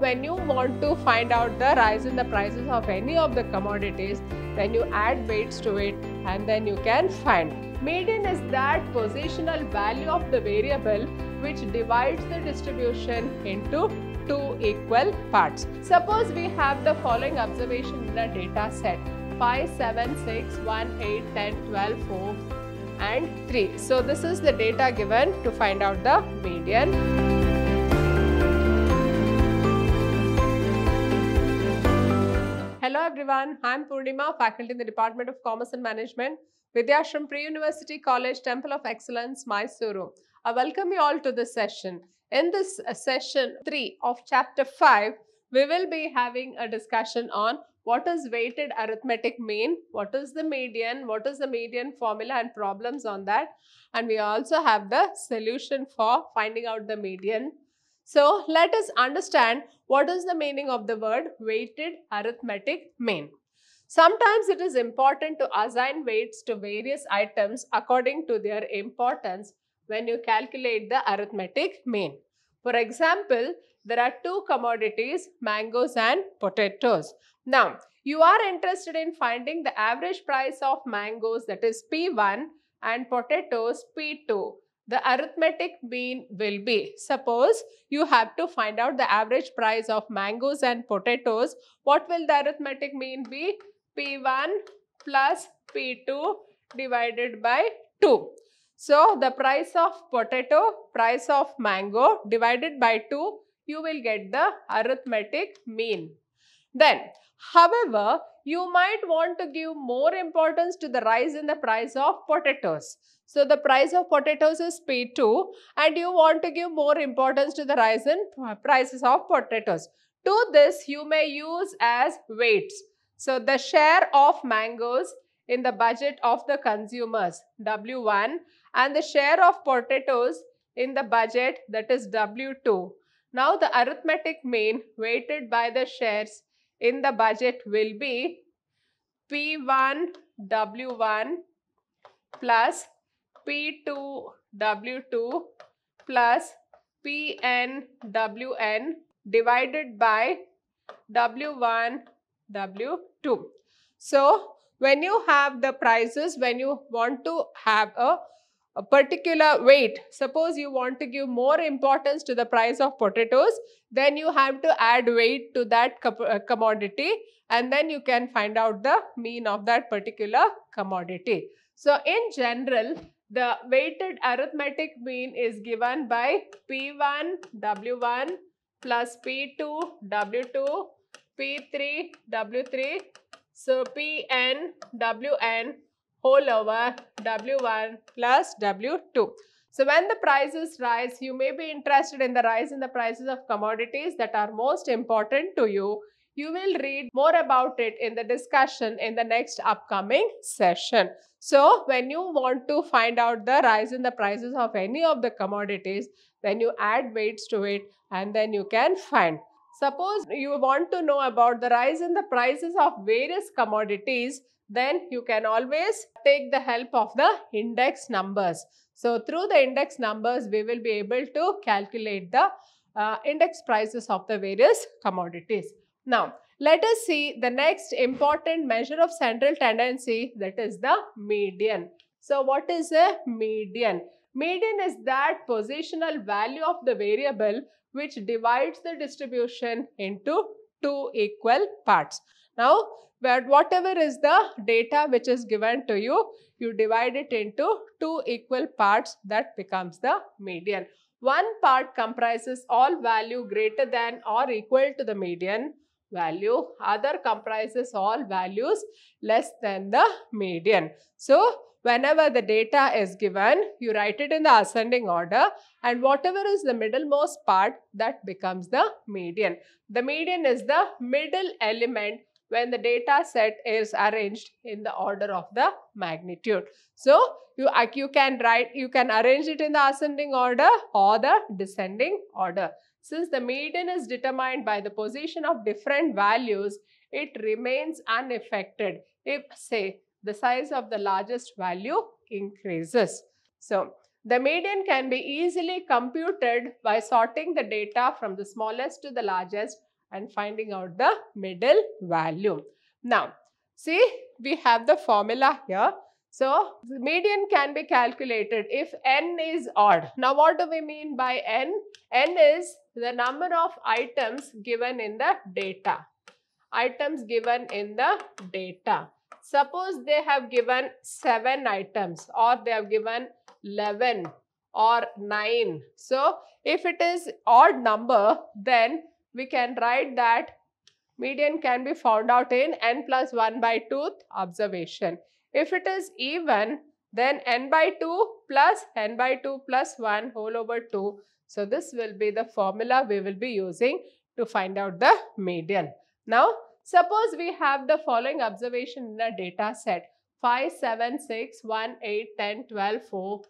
When you want to find out the rise in the prices of any of the commodities, then you add weights to it and then you can find. Median is that positional value of the variable which divides the distribution into two equal parts. Suppose we have the following observation in a data set 5, 7, 6, 1, 8, 10, 12, 4 and 3. So this is the data given to find out the median. everyone. I'm Purnima, faculty in the Department of Commerce and Management, Vidyashram Pre-University College, Temple of Excellence, Mysuru. I welcome you all to this session. In this uh, session 3 of chapter 5, we will be having a discussion on what is weighted arithmetic mean, what is the median, what is the median formula and problems on that. And we also have the solution for finding out the median. So let us understand what is the meaning of the word weighted arithmetic mean. Sometimes it is important to assign weights to various items according to their importance when you calculate the arithmetic mean. For example, there are two commodities, mangoes and potatoes. Now, you are interested in finding the average price of mangoes that is P1 and potatoes P2 the arithmetic mean will be. Suppose you have to find out the average price of mangoes and potatoes. What will the arithmetic mean be? P1 plus P2 divided by 2. So, the price of potato, price of mango divided by 2, you will get the arithmetic mean. Then, however, you might want to give more importance to the rise in the price of potatoes. So the price of potatoes is P2 and you want to give more importance to the rise in prices of potatoes. To this you may use as weights. So the share of mangoes in the budget of the consumers W1 and the share of potatoes in the budget that is W2. Now the arithmetic mean weighted by the shares in the budget will be P1 W1 plus P2 W2 plus Pn Wn divided by W1 W2. So, when you have the prices, when you want to have a a particular weight. Suppose you want to give more importance to the price of potatoes, then you have to add weight to that uh, commodity and then you can find out the mean of that particular commodity. So in general, the weighted arithmetic mean is given by P1, W1 plus P2, W2, P3, W3. So Pn, Wn whole over W1 plus W2. So when the prices rise, you may be interested in the rise in the prices of commodities that are most important to you. You will read more about it in the discussion in the next upcoming session. So when you want to find out the rise in the prices of any of the commodities, then you add weights to it and then you can find. Suppose you want to know about the rise in the prices of various commodities, then you can always take the help of the index numbers. So through the index numbers, we will be able to calculate the uh, index prices of the various commodities. Now, let us see the next important measure of central tendency that is the median. So what is a median? Median is that positional value of the variable which divides the distribution into two equal parts. Now, where whatever is the data which is given to you, you divide it into two equal parts that becomes the median. One part comprises all value greater than or equal to the median value. Other comprises all values less than the median. So, whenever the data is given, you write it in the ascending order and whatever is the middlemost part that becomes the median. The median is the middle element when the data set is arranged in the order of the magnitude. So you, uh, you can write, you can arrange it in the ascending order or the descending order. Since the median is determined by the position of different values, it remains unaffected if say the size of the largest value increases. So the median can be easily computed by sorting the data from the smallest to the largest and finding out the middle value. Now, see, we have the formula here. So, median can be calculated if n is odd. Now, what do we mean by n? n is the number of items given in the data. Items given in the data. Suppose they have given 7 items or they have given 11 or 9. So, if it is odd number, then we can write that median can be found out in n plus 1 by 2 observation. If it is even, then n by 2 plus n by 2 plus 1 whole over 2. So this will be the formula we will be using to find out the median. Now, suppose we have the following observation in a data set. 5, 7, 6, 1, 8, 10, 12, 4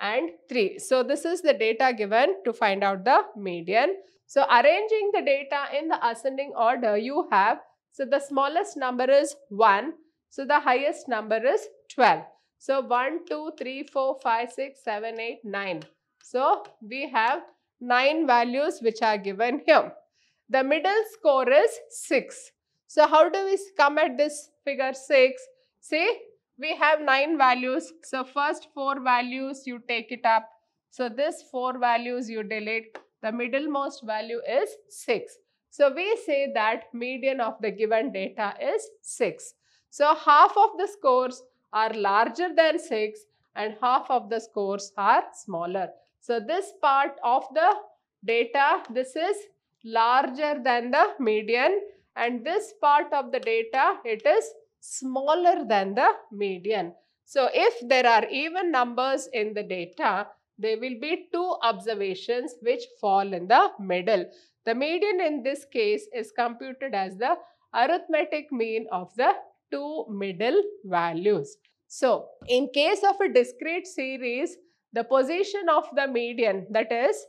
and 3. So this is the data given to find out the median. So arranging the data in the ascending order, you have, so the smallest number is 1. So the highest number is 12. So 1, 2, 3, 4, 5, 6, 7, 8, 9. So we have 9 values which are given here. The middle score is 6. So how do we come at this figure 6? See, we have 9 values. So first 4 values you take it up. So this 4 values you delete. The middlemost value is 6. So we say that median of the given data is 6. So half of the scores are larger than 6 and half of the scores are smaller. So this part of the data, this is larger than the median and this part of the data, it is smaller than the median. So if there are even numbers in the data, there will be two observations which fall in the middle. The median in this case is computed as the arithmetic mean of the two middle values. So, in case of a discrete series, the position of the median that is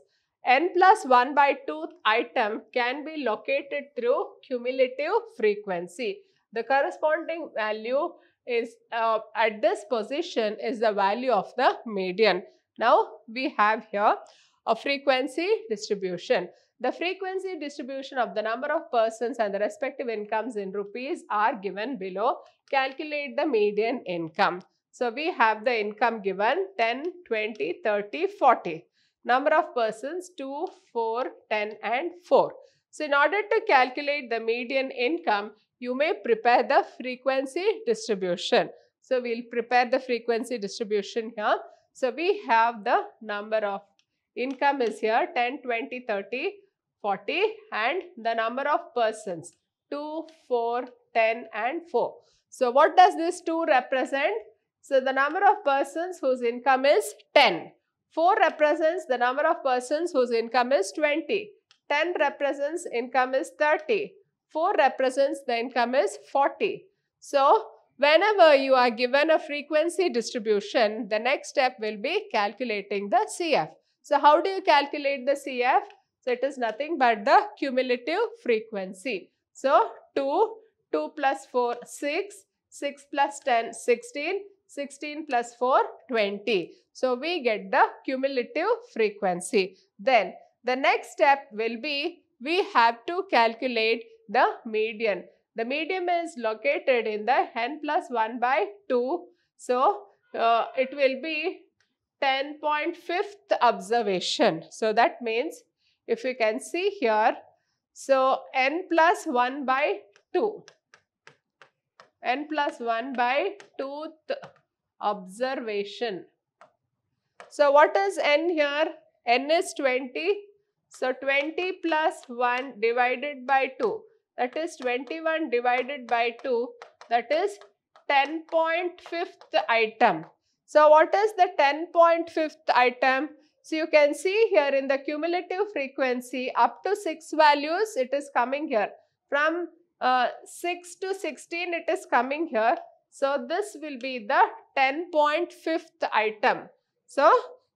n plus 1 by 2 item can be located through cumulative frequency. The corresponding value is uh, at this position is the value of the median. Now we have here a frequency distribution. The frequency distribution of the number of persons and the respective incomes in rupees are given below. Calculate the median income. So we have the income given 10, 20, 30, 40. Number of persons 2, 4, 10 and 4. So in order to calculate the median income, you may prepare the frequency distribution. So we'll prepare the frequency distribution here. So we have the number of income is here 10, 20, 30, 40 and the number of persons 2, 4, 10 and 4. So what does this 2 represent? So the number of persons whose income is 10. 4 represents the number of persons whose income is 20. 10 represents income is 30. 4 represents the income is 40. So Whenever you are given a frequency distribution, the next step will be calculating the CF. So how do you calculate the CF? So it is nothing but the cumulative frequency. So 2, 2 plus 4, 6, 6 plus 10, 16, 16 plus 4, 20. So we get the cumulative frequency. Then the next step will be we have to calculate the median. The medium is located in the n plus 1 by 2. So, uh, it will be 10.5th observation. So, that means if you can see here, so n plus 1 by 2, n plus 1 by 2th observation. So, what is n here? n is 20. So, 20 plus 1 divided by 2 that is 21 divided by 2 that is 10.5th item. So what is the 10.5th item? So you can see here in the cumulative frequency up to 6 values it is coming here. From uh, 6 to 16 it is coming here. So this will be the 10.5th item. So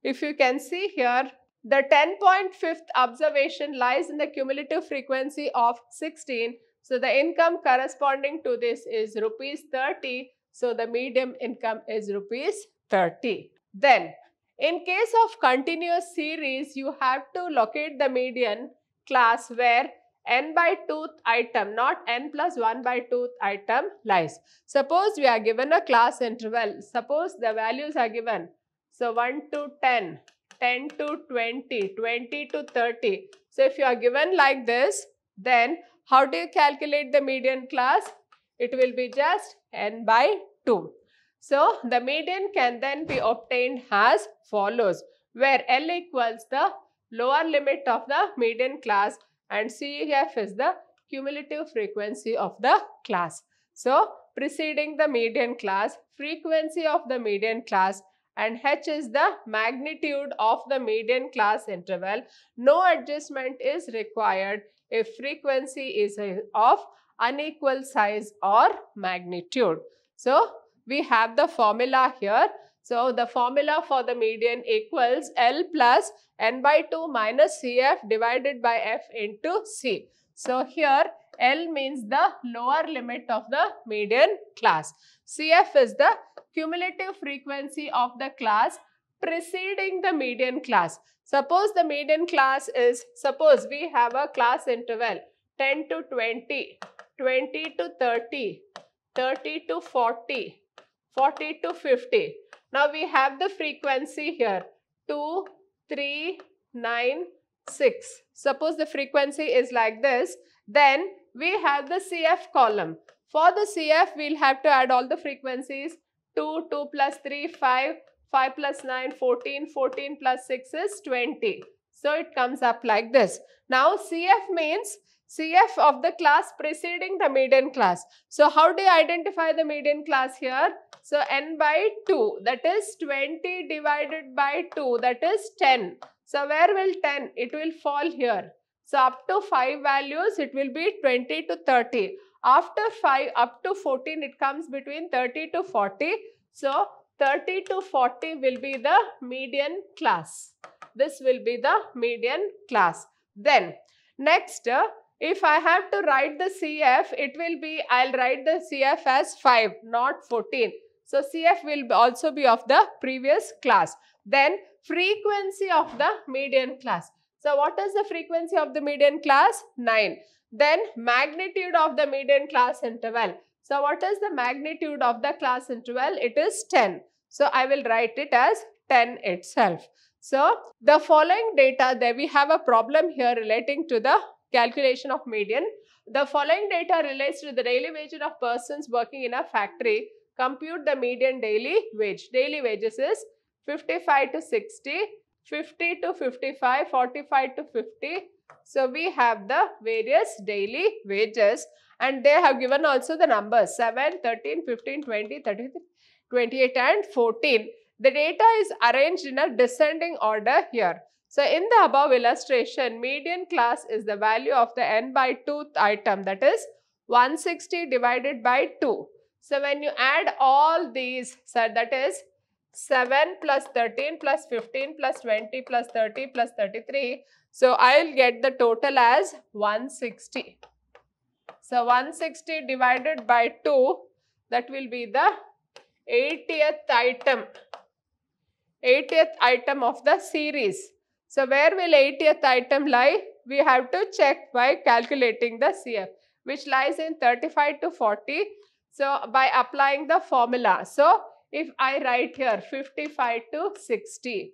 if you can see here the 10.5th observation lies in the cumulative frequency of 16. So the income corresponding to this is rupees 30. So the medium income is rupees 30. Then in case of continuous series, you have to locate the median class where n by 2th item, not n plus 1 by 2th item lies. Suppose we are given a class interval. Suppose the values are given. So 1 to 10, 10 to 20, 20 to 30. So if you are given like this, then how do you calculate the median class? It will be just n by 2. So the median can then be obtained as follows, where L equals the lower limit of the median class and CEF is the cumulative frequency of the class. So preceding the median class, frequency of the median class and h is the magnitude of the median class interval. No adjustment is required if frequency is of unequal size or magnitude. So, we have the formula here. So, the formula for the median equals L plus n by 2 minus Cf divided by f into C. So, here L means the lower limit of the median class. CF is the cumulative frequency of the class preceding the median class. Suppose the median class is, suppose we have a class interval 10 to 20, 20 to 30, 30 to 40, 40 to 50. Now we have the frequency here 2, 3, 9, 6. Suppose the frequency is like this, then we have the CF column. For the CF, we'll have to add all the frequencies 2, 2 plus 3, 5, 5 plus 9, 14, 14 plus 6 is 20. So it comes up like this. Now CF means CF of the class preceding the median class. So how do you identify the median class here? So n by 2 that is 20 divided by 2 that is 10. So where will 10? It will fall here. So up to 5 values, it will be 20 to 30. After 5 up to 14, it comes between 30 to 40. So 30 to 40 will be the median class. This will be the median class. Then next, uh, if I have to write the CF, it will be, I'll write the CF as 5, not 14. So CF will also be of the previous class. Then frequency of the median class. So what is the frequency of the median class? 9. Then magnitude of the median class interval. So what is the magnitude of the class interval? It is 10. So I will write it as 10 itself. So the following data there we have a problem here relating to the calculation of median. The following data relates to the daily wages of persons working in a factory. Compute the median daily wage. Daily wages is 55 to 60 50 to 55, 45 to 50. So we have the various daily wages and they have given also the numbers 7, 13, 15, 20, 30, 28 and 14. The data is arranged in a descending order here. So in the above illustration, median class is the value of the n by 2 item that is 160 divided by 2. So when you add all these, so that is 7 plus 13 plus 15 plus 20 plus 30 plus 33. So I'll get the total as 160. So 160 divided by 2, that will be the 80th item. 80th item of the series. So where will 80th item lie? We have to check by calculating the CF, which lies in 35 to 40. So by applying the formula. So if I write here 55 to 60,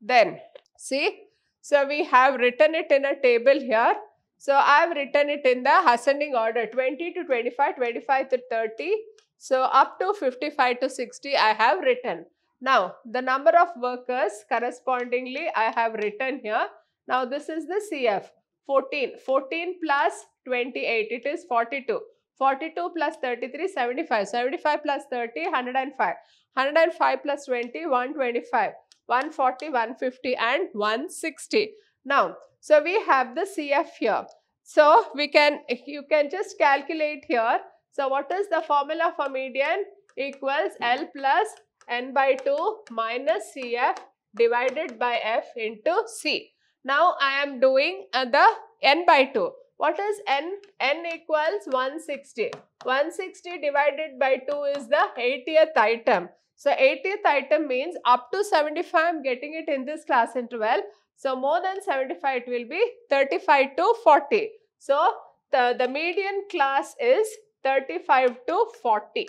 then see, so we have written it in a table here. So I have written it in the ascending order 20 to 25, 25 to 30. So up to 55 to 60 I have written. Now the number of workers correspondingly I have written here. Now this is the CF 14, 14 plus 28 it is 42. 42 plus 33, 75. 75 plus 30, 105. 105 plus 20, 125. 140, 150 and 160. Now, so we have the CF here. So we can, you can just calculate here. So what is the formula for median? Equals L plus N by 2 minus CF divided by F into C. Now I am doing uh, the N by 2. What is n? n equals 160. 160 divided by 2 is the 80th item. So 80th item means up to 75 I am getting it in this class interval. So more than 75 it will be 35 to 40. So the, the median class is 35 to 40.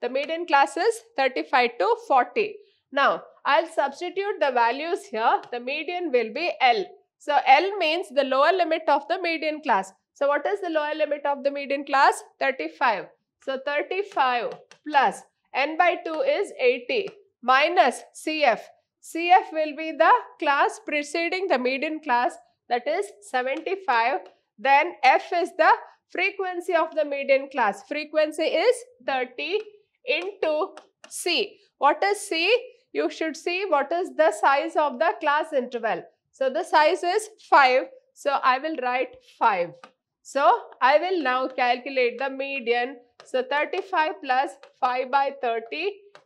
The median class is 35 to 40. Now I'll substitute the values here. The median will be L. So L means the lower limit of the median class. So what is the lower limit of the median class? 35. So 35 plus n by 2 is 80 minus CF. CF will be the class preceding the median class that is 75. Then F is the frequency of the median class. Frequency is 30 into C. What is C? You should see what is the size of the class interval. So the size is 5. So I will write 5. So I will now calculate the median. So 35 plus 5 by 30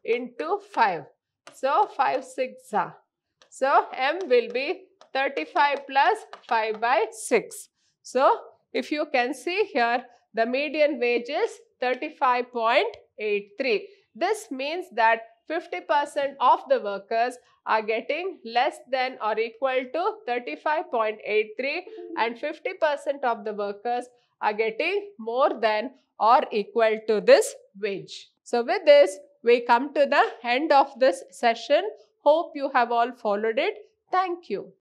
into 5. So 5 6 are. Ah. So M will be 35 plus 5 by 6. So if you can see here, the median wage is 35.83. This means that 50% of the workers are getting less than or equal to 35.83 and 50% of the workers are getting more than or equal to this wage. So with this, we come to the end of this session. Hope you have all followed it. Thank you.